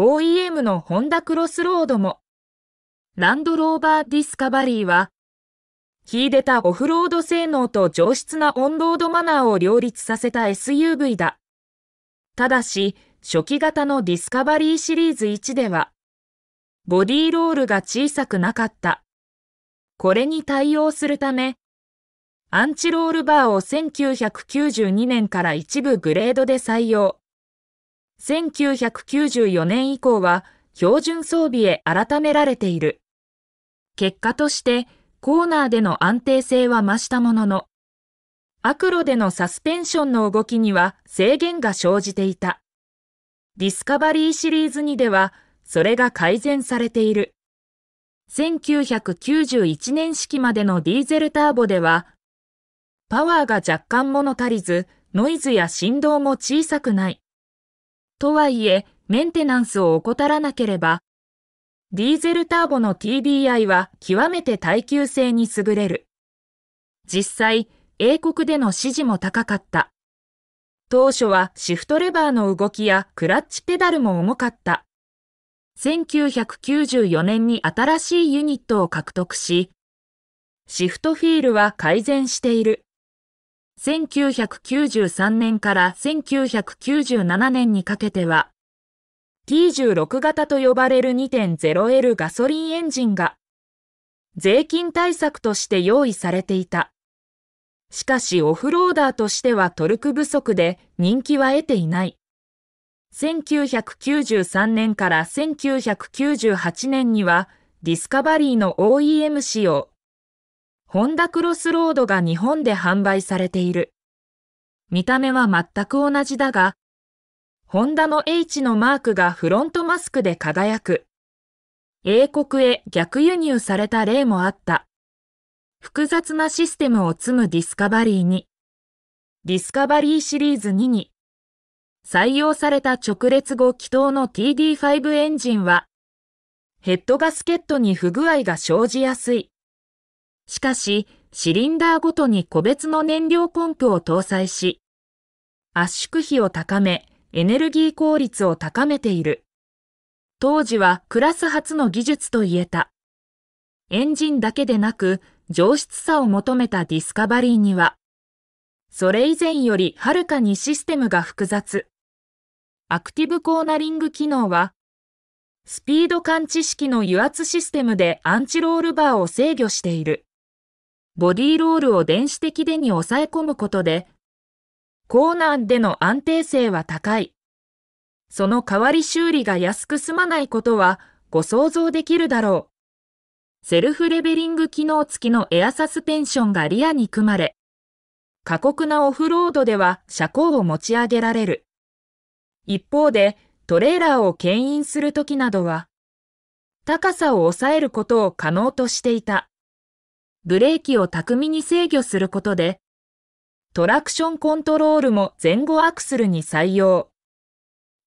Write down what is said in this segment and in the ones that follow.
OEM のホンダクロスロードも、ランドローバーディスカバリーは、秀でたオフロード性能と上質なオンロードマナーを両立させた SUV だ。ただし、初期型のディスカバリーシリーズ1では、ボディロールが小さくなかった。これに対応するため、アンチロールバーを1992年から一部グレードで採用。1994年以降は標準装備へ改められている。結果としてコーナーでの安定性は増したものの、アクロでのサスペンションの動きには制限が生じていた。ディスカバリーシリーズ2ではそれが改善されている。1991年式までのディーゼルターボでは、パワーが若干物足りず、ノイズや振動も小さくない。とはいえ、メンテナンスを怠らなければ、ディーゼルターボの TDI は極めて耐久性に優れる。実際、英国での支持も高かった。当初はシフトレバーの動きやクラッチペダルも重かった。1994年に新しいユニットを獲得し、シフトフィールは改善している。1993年から1997年にかけては、T16 型と呼ばれる 2.0L ガソリンエンジンが、税金対策として用意されていた。しかしオフローダーとしてはトルク不足で人気は得ていない。1993年から1998年にはディスカバリーの OEM 仕様ホンダクロスロードが日本で販売されている。見た目は全く同じだが、ホンダの H のマークがフロントマスクで輝く。英国へ逆輸入された例もあった。複雑なシステムを積むディスカバリーに、ディスカバリーシリーズ2に、採用された直列後気筒の TD5 エンジンは、ヘッドガスケットに不具合が生じやすい。しかし、シリンダーごとに個別の燃料ポンプを搭載し、圧縮比を高め、エネルギー効率を高めている。当時はクラス初の技術と言えた。エンジンだけでなく、上質さを求めたディスカバリーには、それ以前よりはるかにシステムが複雑。アクティブコーナリング機能は、スピード感知式の油圧システムでアンチロールバーを制御している。ボディロールを電子的でに抑え込むことで、コーナーでの安定性は高い。その代わり修理が安く済まないことはご想像できるだろう。セルフレベリング機能付きのエアサスペンションがリアに組まれ、過酷なオフロードでは車高を持ち上げられる。一方で、トレーラーを牽引するときなどは、高さを抑えることを可能としていた。ブレーキを巧みに制御することで、トラクションコントロールも前後アクスルに採用。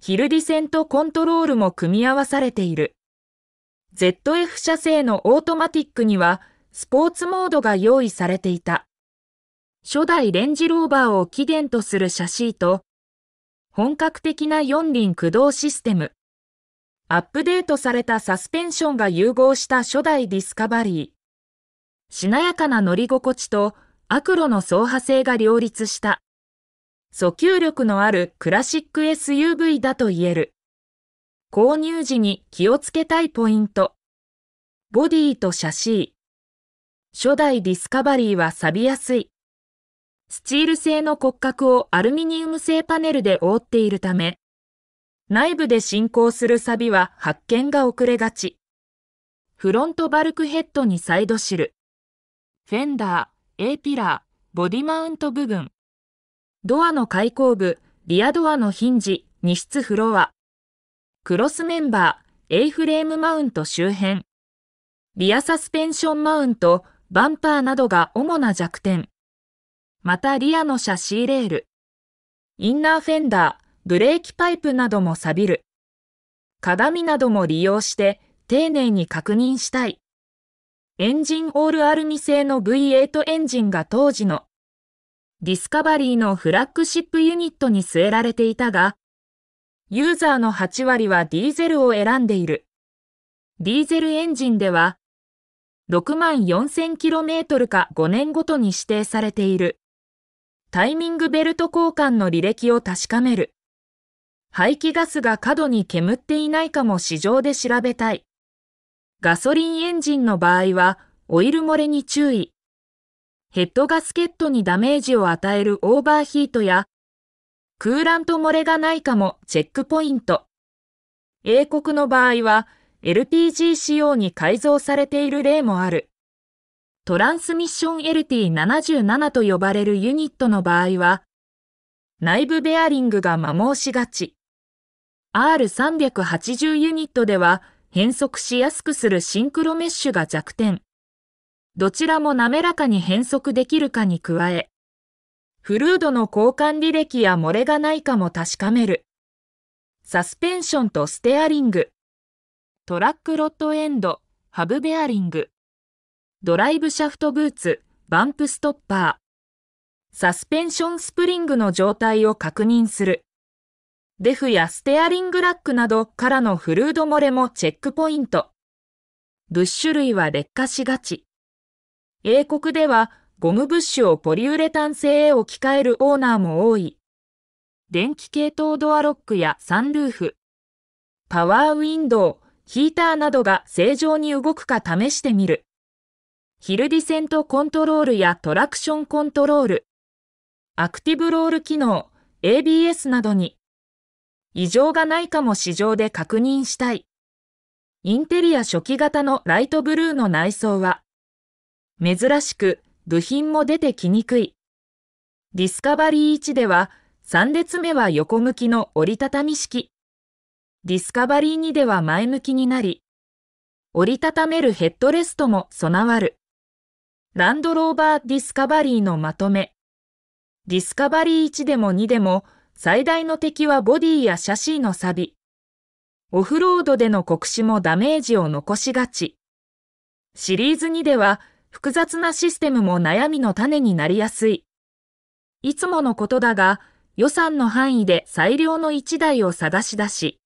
ヒルディセントコントロールも組み合わされている。ZF 車製のオートマティックにはスポーツモードが用意されていた。初代レンジローバーを起源とするシャシーと、本格的な四輪駆動システム、アップデートされたサスペンションが融合した初代ディスカバリー。しなやかな乗り心地と悪路の走破性が両立した、訴求力のあるクラシック SUV だと言える。購入時に気をつけたいポイント。ボディとシャシー。初代ディスカバリーは錆びやすい。スチール製の骨格をアルミニウム製パネルで覆っているため、内部で進行する錆は発見が遅れがち。フロントバルクヘッドにサイドシル。フェンダー、A ピラー、ボディマウント部分。ドアの開口部、リアドアのヒンジ、荷室フロア。クロスメンバー、A フレームマウント周辺。リアサスペンションマウント、バンパーなどが主な弱点。またリアの車ーレール。インナーフェンダー、ブレーキパイプなども錆びる。鏡なども利用して丁寧に確認したい。エンジンオールアルミ製の V8 エンジンが当時のディスカバリーのフラッグシップユニットに据えられていたが、ユーザーの8割はディーゼルを選んでいる。ディーゼルエンジンでは、64,000km か5年ごとに指定されている。タイミングベルト交換の履歴を確かめる。排気ガスが過度に煙っていないかも市場で調べたい。ガソリンエンジンの場合は、オイル漏れに注意。ヘッドガスケットにダメージを与えるオーバーヒートや、クーラント漏れがないかもチェックポイント。英国の場合は、LPG 仕様に改造されている例もある。トランスミッション LT77 と呼ばれるユニットの場合は、内部ベアリングが摩耗しがち。R380 ユニットでは、変速しやすくするシンクロメッシュが弱点。どちらも滑らかに変速できるかに加え、フルードの交換履歴や漏れがないかも確かめる。サスペンションとステアリング、トラックロッドエンド、ハブベアリング、ドライブシャフトブーツ、バンプストッパー、サスペンションスプリングの状態を確認する。デフやステアリングラックなどからのフルード漏れもチェックポイント。ブッシュ類は劣化しがち。英国ではゴムブッシュをポリウレタン製へ置き換えるオーナーも多い。電気系統ドアロックやサンルーフ、パワーウィンドウ、ヒーターなどが正常に動くか試してみる。ヒルディセントコントロールやトラクションコントロール、アクティブロール機能、ABS などに異常がないかも市場で確認したい。インテリア初期型のライトブルーの内装は、珍しく部品も出てきにくい。ディスカバリー1では、3列目は横向きの折りたたみ式。ディスカバリー2では前向きになり、折りたためるヘッドレストも備わる。ランドローバーディスカバリーのまとめ。ディスカバリー1でも2でも、最大の敵はボディやシャシーの錆。オフロードでの酷使もダメージを残しがち。シリーズ2では複雑なシステムも悩みの種になりやすい。いつものことだが予算の範囲で最良の1台を探し出し、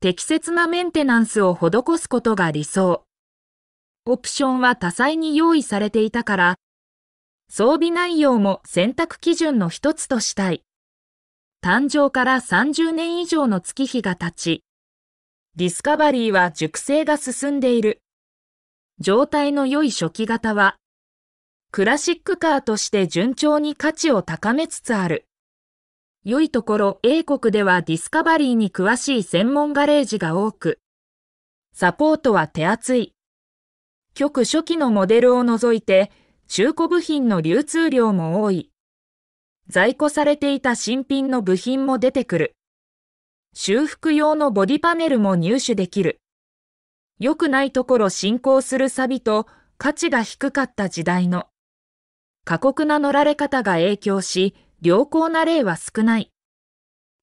適切なメンテナンスを施すことが理想。オプションは多彩に用意されていたから、装備内容も選択基準の一つとしたい。誕生から30年以上の月日が経ち、ディスカバリーは熟成が進んでいる。状態の良い初期型は、クラシックカーとして順調に価値を高めつつある。良いところ、英国ではディスカバリーに詳しい専門ガレージが多く、サポートは手厚い。極初期のモデルを除いて、中古部品の流通量も多い。在庫されていた新品の部品も出てくる。修復用のボディパネルも入手できる。良くないところ進行するサビと価値が低かった時代の過酷な乗られ方が影響し、良好な例は少ない。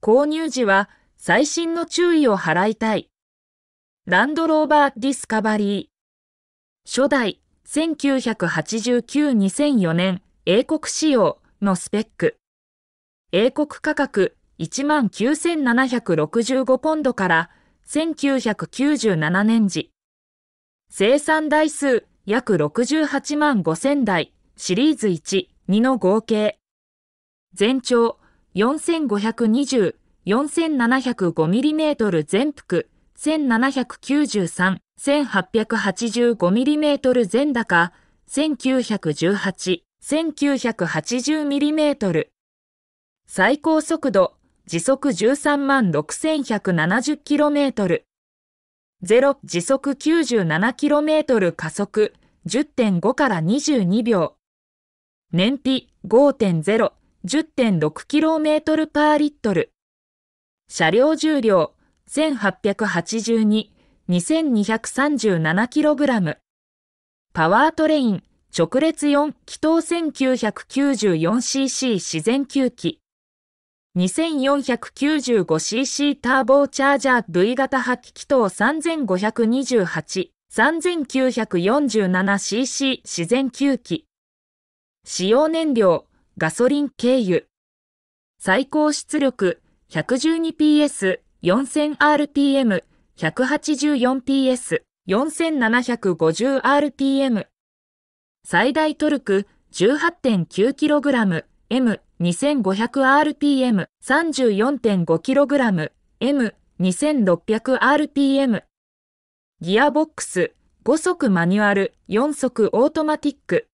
購入時は最新の注意を払いたい。ランドローバーディスカバリー。初代1989-2004年英国仕様。のスペック。英国価格19,765ポンドから1997年時。生産台数約68万5000台シリーズ1、2の合計。全長4520、4 7 0 5ミリメートル全幅、1793、1 8 8 5ミリメートル全高、1918。1980mm。最高速度、時速13 6170km。0時速 97km 加速10.5から22秒。燃費5.0、10.6km パーリットル。車両重量1882、2237kg。パワートレイン直列4気筒 1994cc 自然吸気 2495cc ターボチャージャー V 型発揮気筒 35283947cc 自然吸気使用燃料ガソリン経由最高出力 112PS4000rpm184PS4750rpm 最大トルク 18.9kg M2500rpm 34.5kg M2600rpm ギアボックス5速マニュアル4速オートマティック